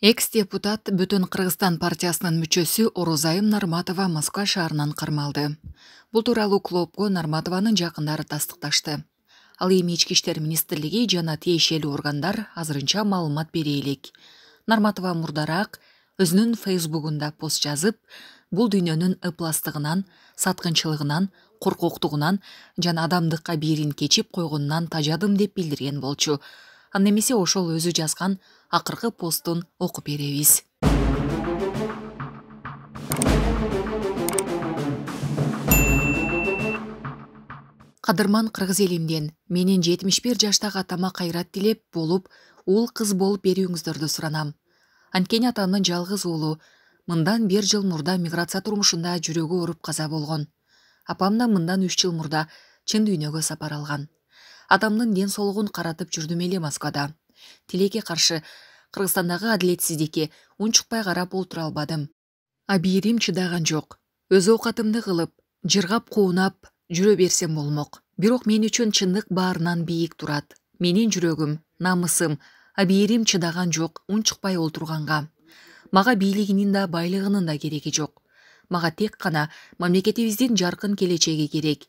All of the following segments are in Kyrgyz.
экс депутат бүтүн кыргызстан партиясынын мүчөсү орозайым нарматова москва шаарынан кармалды бул тууралуу клопко нарматованын жакындары тастыкташты ал эми ички иштер министрлиги жана тиешелүү органдар азырынча маалымат бере элек нарматова мурдараак өзүнүн фейсбугунда пост жазып бул дүйнөнүн ыпластыгынан саткынчылыгынан коркоктугунан жана адамдыкка абийирин кечип койгонунан тажадым деп билдирген болчу анда эмесе ошол өзү жазган акыркы постун окуп беребиз кадырман кыргыз элимден менин жетимиш бир жаштагы атама кайрат тилеп болуп уул кыз болуп берүүңүздөрдү суранам анткени атамдын жалгыз уулу мындан бир жыл мурда миграция турмушунда жүрөгү ооруп каза болгон апам да мындан үч жыл мурда чын дүйнөгө сапар алган адамдын ден соолугун каратып жүрдүм эле москвада тилекке каршы кыргызстандагы адилетсиздикке унчукпай карап олтура албадым абийирим чыдаган жок өз оокатымды кылып жыргап куунап жүрө берсем болмок бирок мен үчүн чындык баарынан бийик турат менин жүрөгүм намысым абийирим чыдаган жок унчукпай олтурганга мага бийлигинин да байлыгынын да кереги жок мага тек гана мамлекетибиздин жаркын келечеги керек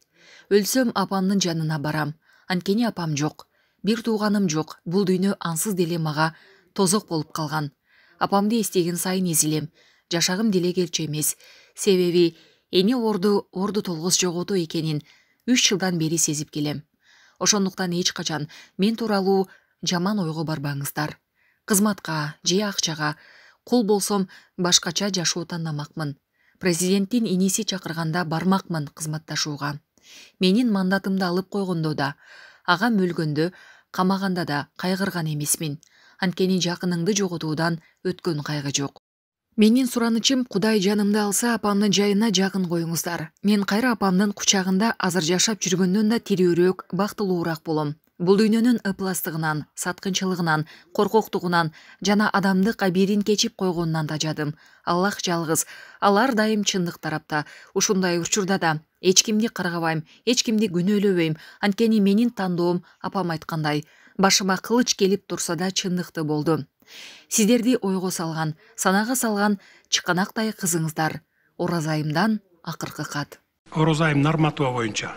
өлсөм апамдын жанына барам анткени апам жок бир тууганым жок бул дүйнө ансыз деле мага тозок болуп калган апамды эстеген сайын эзилем жашагым деле келчү эмес себеби эне орду орду толгус жоготуу экенин үч жылдан бери сезип келем ошондуктан эч качан мен тууралуу жаман ойго барбаңыздар кызматка же акчага кул болсом башкача жашоо тандамакмын президенттин иниси чакырганда бармакмын кызматташууга менин мандатымды алып койгондо да агам өлгөндө камаганда да кайгырган эмесмин анткени жакыныңды жоготуудан өткөн кайгы жок менин суранычым кудай жанымды алса апамдын жайына жакын коюңуздар мен кайра апамдын кучагында азыр жашап жүргөндөн да тирүүрөөк бактылуураак болом бул дүйнөнүн ыпластыгынан саткынчылыгынан коркоктугунан жана адамдык абийирин кечип койгонунан да жадым аллах жалгыз ал ар дайым чындык тарапта ушундай учурда да эч кимди каргабайм эч кимди күнөөлөбөйм анткени менин тандоом апам айткандай башыма кылыч келип турса да чындыкты болду сиздерди ойго салган санага салган чыканактай кызыңыздар орозо айымдан акыркы кат орозо айым нарматова боюнча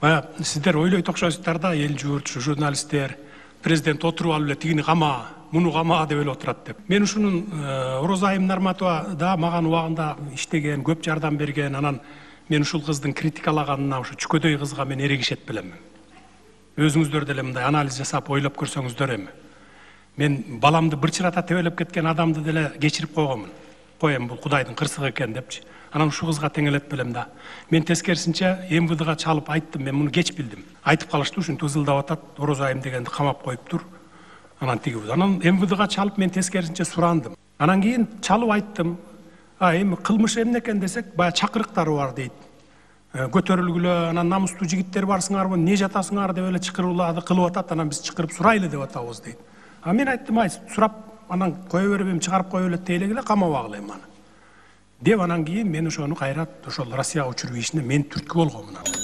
баягы сиздер ойлойт окшойсуздар да эл журт ушу журналисттер президент отуруп алып эле тигини кама муну кама деп эле отурат деп мен ушунун э, орозо айым нарматова да мага убагында иштеген көп жардам берген анан мен ушул кыздын критикалаганына ушу чүкөдөй кызга мен эрегишет белем өзүңүздөр деле мындай анализ жасап ойлоп көрсөңүздөр эми мен баламды бир чырата тебелеп кеткен адамды деле кечирип койгонмун кой эми бул кудайдын кырсыгы экен депчи анан ушул кызга теңелет белем да мен тескерисинче мвдга чалып айттым мен муну кеч билдим айтып калышты ушинтип ызылдап атат айым дегенди камап коюптур анан тиги анан мвдга чалып мен тескерисинче сурандым анан кийин чалып айттым а эми кылмышы эмне экен десек баягы чакырыктары бар дейт э, көтөрүлгүлө анан намыстуу жигиттер барсыңарбы эмне жатасыңар деп эле чыкырууларды кылып атат анан биз чыкырып сурайлы деп атабыз дейт а мен айттым ай сурап анан кое берип эми чыгарып кое берет дейле эле камабагыла эми аны деп анан кийин мен ошону кайра ошол россияга учуруп ийишине мен түрткү анан